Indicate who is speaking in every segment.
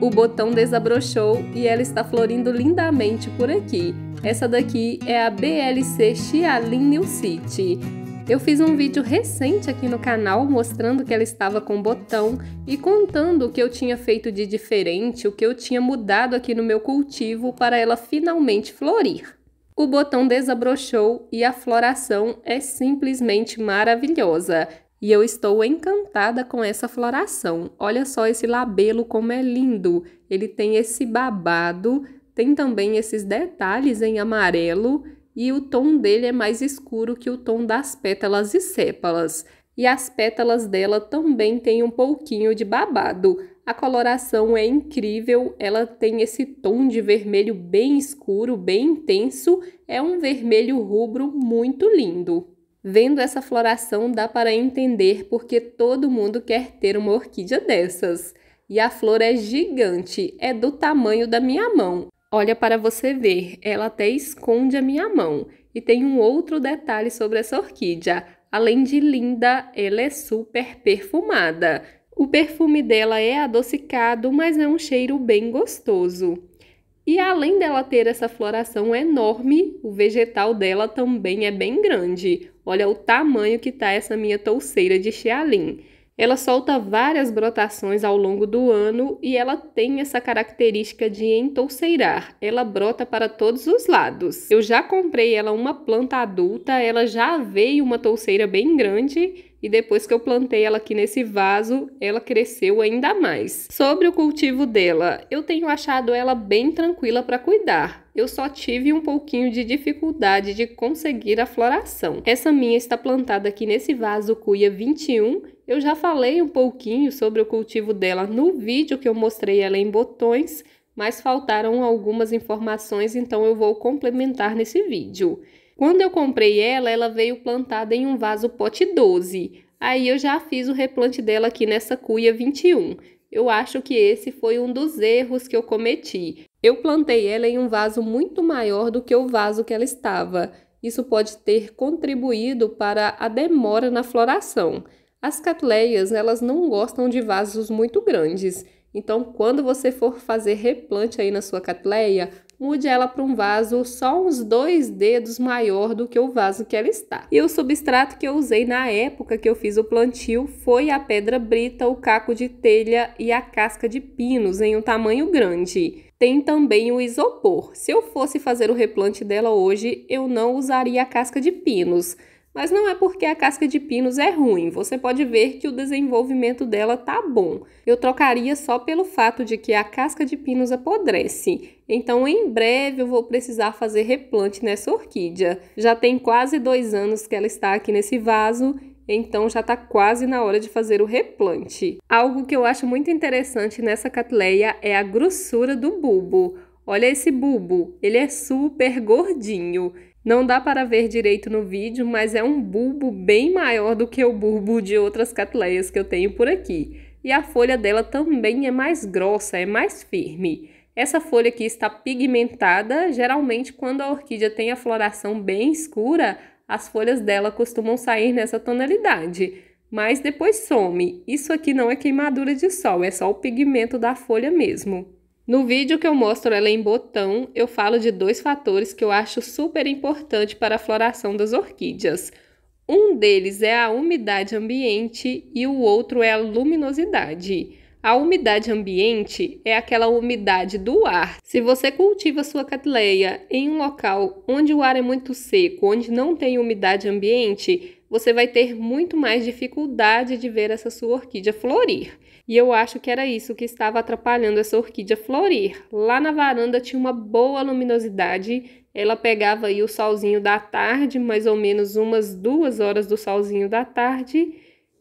Speaker 1: O botão desabrochou e ela está florindo lindamente por aqui. Essa daqui é a BLC Chialin New City. Eu fiz um vídeo recente aqui no canal mostrando que ela estava com botão e contando o que eu tinha feito de diferente, o que eu tinha mudado aqui no meu cultivo para ela finalmente florir. O botão desabrochou e a floração é simplesmente maravilhosa e eu estou encantada com essa floração. Olha só esse labelo como é lindo. Ele tem esse babado, tem também esses detalhes em amarelo e o tom dele é mais escuro que o tom das pétalas e sépalas. E as pétalas dela também têm um pouquinho de babado. A coloração é incrível, ela tem esse tom de vermelho bem escuro, bem intenso, é um vermelho rubro muito lindo. Vendo essa floração, dá para entender porque todo mundo quer ter uma orquídea dessas. E a flor é gigante, é do tamanho da minha mão. Olha para você ver, ela até esconde a minha mão. E tem um outro detalhe sobre essa orquídea. Além de linda, ela é super perfumada. O perfume dela é adocicado, mas é um cheiro bem gostoso. E além dela ter essa floração enorme, o vegetal dela também é bem grande. Olha o tamanho que tá essa minha touceira de Xiaolin. Ela solta várias brotações ao longo do ano e ela tem essa característica de entolceirar. Ela brota para todos os lados. Eu já comprei ela uma planta adulta, ela já veio uma touceira bem grande e depois que eu plantei ela aqui nesse vaso, ela cresceu ainda mais. Sobre o cultivo dela, eu tenho achado ela bem tranquila para cuidar. Eu só tive um pouquinho de dificuldade de conseguir a floração. Essa minha está plantada aqui nesse vaso cuia 21 eu já falei um pouquinho sobre o cultivo dela no vídeo que eu mostrei ela em botões, mas faltaram algumas informações, então eu vou complementar nesse vídeo. Quando eu comprei ela, ela veio plantada em um vaso pote 12. Aí eu já fiz o replante dela aqui nessa cuia 21. Eu acho que esse foi um dos erros que eu cometi. Eu plantei ela em um vaso muito maior do que o vaso que ela estava. Isso pode ter contribuído para a demora na floração. As catleias, elas não gostam de vasos muito grandes. Então, quando você for fazer replante aí na sua catleia, mude ela para um vaso só uns dois dedos maior do que o vaso que ela está. E o substrato que eu usei na época que eu fiz o plantio foi a pedra brita, o caco de telha e a casca de pinos em um tamanho grande. Tem também o isopor. Se eu fosse fazer o replante dela hoje, eu não usaria a casca de pinos. Mas não é porque a casca de pinos é ruim, você pode ver que o desenvolvimento dela tá bom. Eu trocaria só pelo fato de que a casca de pinos apodrece. Então, em breve, eu vou precisar fazer replante nessa orquídea. Já tem quase dois anos que ela está aqui nesse vaso então já está quase na hora de fazer o replante. Algo que eu acho muito interessante nessa catleia é a grossura do bulbo. Olha esse bulbo, ele é super gordinho. Não dá para ver direito no vídeo, mas é um bulbo bem maior do que o bulbo de outras catleias que eu tenho por aqui. E a folha dela também é mais grossa, é mais firme. Essa folha aqui está pigmentada, geralmente quando a orquídea tem a floração bem escura, as folhas dela costumam sair nessa tonalidade, mas depois some. Isso aqui não é queimadura de sol, é só o pigmento da folha mesmo. No vídeo que eu mostro ela em botão, eu falo de dois fatores que eu acho super importante para a floração das orquídeas. Um deles é a umidade ambiente e o outro é a luminosidade. A umidade ambiente é aquela umidade do ar. Se você cultiva sua catleia em um local onde o ar é muito seco, onde não tem umidade ambiente, você vai ter muito mais dificuldade de ver essa sua orquídea florir. E eu acho que era isso que estava atrapalhando essa orquídea florir. Lá na varanda tinha uma boa luminosidade, ela pegava aí o solzinho da tarde, mais ou menos umas duas horas do solzinho da tarde,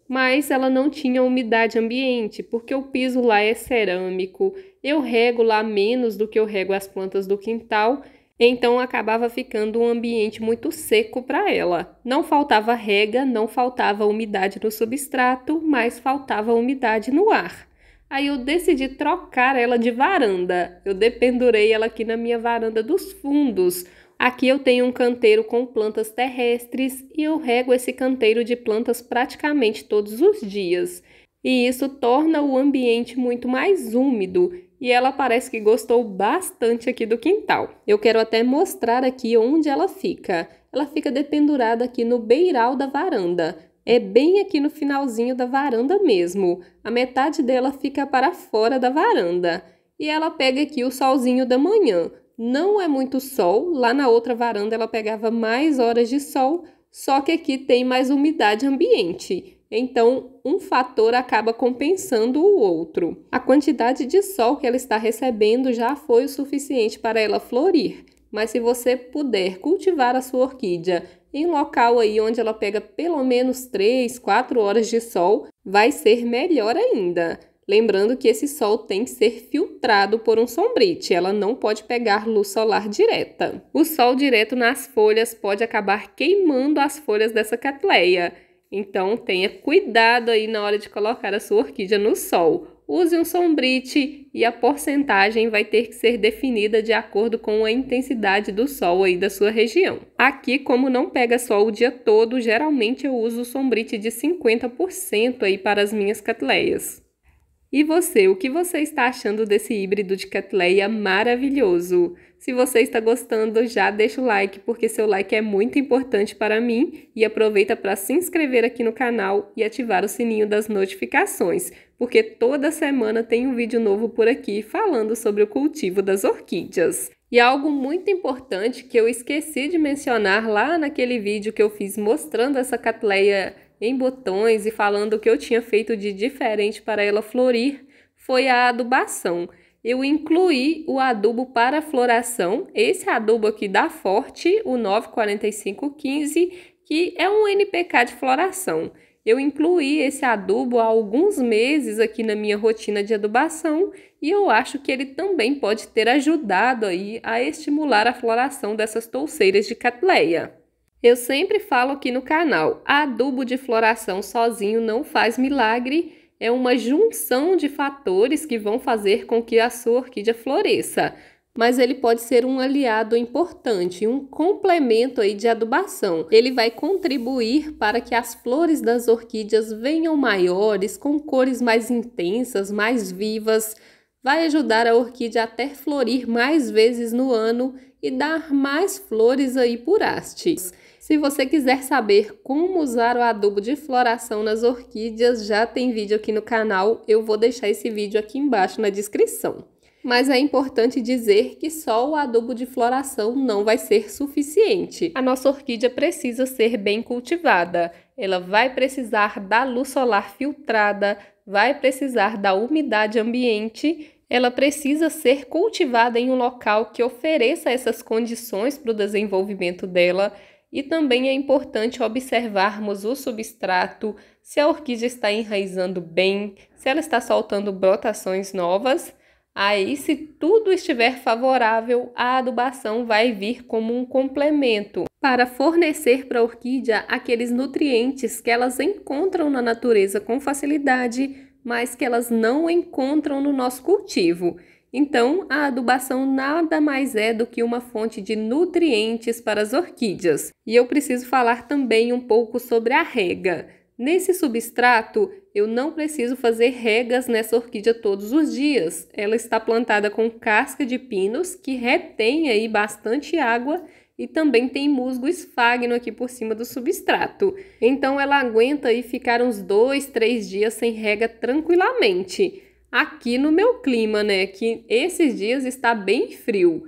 Speaker 1: mas ela não tinha umidade ambiente, porque o piso lá é cerâmico. Eu rego lá menos do que eu rego as plantas do quintal então acabava ficando um ambiente muito seco para ela. Não faltava rega, não faltava umidade no substrato, mas faltava umidade no ar. Aí eu decidi trocar ela de varanda. Eu dependurei ela aqui na minha varanda dos fundos. Aqui eu tenho um canteiro com plantas terrestres e eu rego esse canteiro de plantas praticamente todos os dias. E isso torna o ambiente muito mais úmido e ela parece que gostou bastante aqui do quintal. Eu quero até mostrar aqui onde ela fica. Ela fica dependurada aqui no beiral da varanda. É bem aqui no finalzinho da varanda mesmo. A metade dela fica para fora da varanda. E ela pega aqui o solzinho da manhã. Não é muito sol, lá na outra varanda ela pegava mais horas de sol, só que aqui tem mais umidade ambiente então um fator acaba compensando o outro. A quantidade de sol que ela está recebendo já foi o suficiente para ela florir, mas se você puder cultivar a sua orquídea em local aí onde ela pega pelo menos 3, 4 horas de sol, vai ser melhor ainda. Lembrando que esse sol tem que ser filtrado por um sombrite, ela não pode pegar luz solar direta. O sol direto nas folhas pode acabar queimando as folhas dessa catleia. Então tenha cuidado aí na hora de colocar a sua orquídea no sol. Use um sombrite e a porcentagem vai ter que ser definida de acordo com a intensidade do sol aí da sua região. Aqui, como não pega sol o dia todo, geralmente eu uso o sombrite de 50% aí para as minhas catleias. E você, o que você está achando desse híbrido de catleia? maravilhoso? Se você está gostando, já deixa o like, porque seu like é muito importante para mim e aproveita para se inscrever aqui no canal e ativar o sininho das notificações, porque toda semana tem um vídeo novo por aqui falando sobre o cultivo das orquídeas. E algo muito importante que eu esqueci de mencionar lá naquele vídeo que eu fiz mostrando essa catleia em botões e falando o que eu tinha feito de diferente para ela florir foi a adubação. Eu incluí o adubo para floração, esse adubo aqui da Forte, o 94515, que é um NPK de floração. Eu incluí esse adubo há alguns meses aqui na minha rotina de adubação e eu acho que ele também pode ter ajudado aí a estimular a floração dessas touceiras de catleia. Eu sempre falo aqui no canal, adubo de floração sozinho não faz milagre, é uma junção de fatores que vão fazer com que a sua orquídea floresça, mas ele pode ser um aliado importante, um complemento aí de adubação. Ele vai contribuir para que as flores das orquídeas venham maiores, com cores mais intensas, mais vivas, vai ajudar a orquídea até florir mais vezes no ano e dar mais flores aí por hastes. Se você quiser saber como usar o adubo de floração nas orquídeas, já tem vídeo aqui no canal, eu vou deixar esse vídeo aqui embaixo na descrição. Mas é importante dizer que só o adubo de floração não vai ser suficiente. A nossa orquídea precisa ser bem cultivada. Ela vai precisar da luz solar filtrada, vai precisar da umidade ambiente ela precisa ser cultivada em um local que ofereça essas condições para o desenvolvimento dela. E também é importante observarmos o substrato, se a orquídea está enraizando bem, se ela está soltando brotações novas. Aí, se tudo estiver favorável, a adubação vai vir como um complemento para fornecer para a orquídea aqueles nutrientes que elas encontram na natureza com facilidade, mas que elas não encontram no nosso cultivo. Então, a adubação nada mais é do que uma fonte de nutrientes para as orquídeas. E eu preciso falar também um pouco sobre a rega. Nesse substrato, eu não preciso fazer regas nessa orquídea todos os dias. Ela está plantada com casca de pinos, que retém aí bastante água e também tem musgo esfagno aqui por cima do substrato. Então ela aguenta aí ficar uns dois, três dias sem rega tranquilamente aqui no meu clima, né? Que esses dias está bem frio.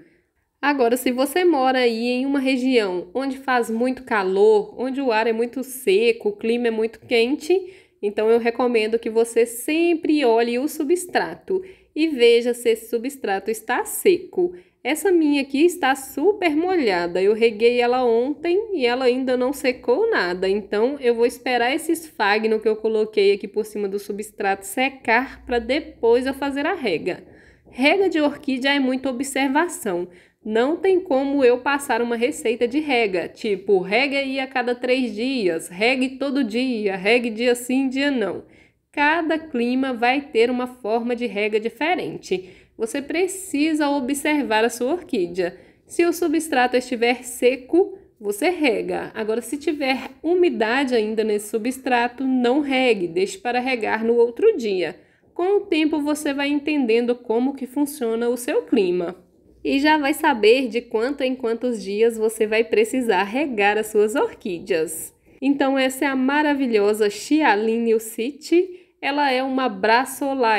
Speaker 1: Agora, se você mora aí em uma região onde faz muito calor, onde o ar é muito seco, o clima é muito quente, então eu recomendo que você sempre olhe o substrato e veja se esse substrato está seco. Essa minha aqui está super molhada. Eu reguei ela ontem e ela ainda não secou nada. Então, eu vou esperar esse esfagno que eu coloquei aqui por cima do substrato secar para depois eu fazer a rega. Rega de orquídea é muita observação. Não tem como eu passar uma receita de rega, tipo rega aí a cada três dias, regue todo dia, regue dia sim, dia não. Cada clima vai ter uma forma de rega diferente. Você precisa observar a sua orquídea. Se o substrato estiver seco, você rega. Agora, se tiver umidade ainda nesse substrato, não regue, deixe para regar no outro dia. Com o tempo você vai entendendo como que funciona o seu clima e já vai saber de quanto em quantos dias você vai precisar regar as suas orquídeas. Então essa é a maravilhosa Chialinio City ela é uma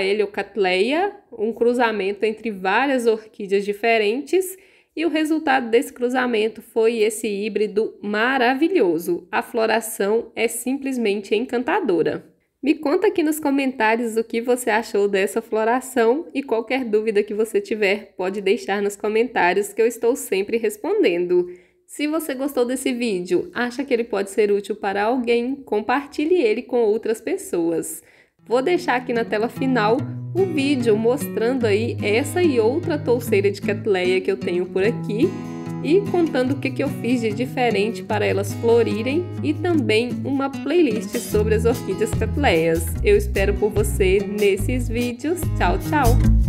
Speaker 1: heliocatleia, um cruzamento entre várias orquídeas diferentes, e o resultado desse cruzamento foi esse híbrido maravilhoso. A floração é simplesmente encantadora. Me conta aqui nos comentários o que você achou dessa floração e qualquer dúvida que você tiver, pode deixar nos comentários que eu estou sempre respondendo. Se você gostou desse vídeo, acha que ele pode ser útil para alguém, compartilhe ele com outras pessoas. Vou deixar aqui na tela final o vídeo mostrando aí essa e outra touceira de catleia que eu tenho por aqui e contando o que, que eu fiz de diferente para elas florirem e também uma playlist sobre as orquídeas catleias. Eu espero por você nesses vídeos. Tchau, tchau!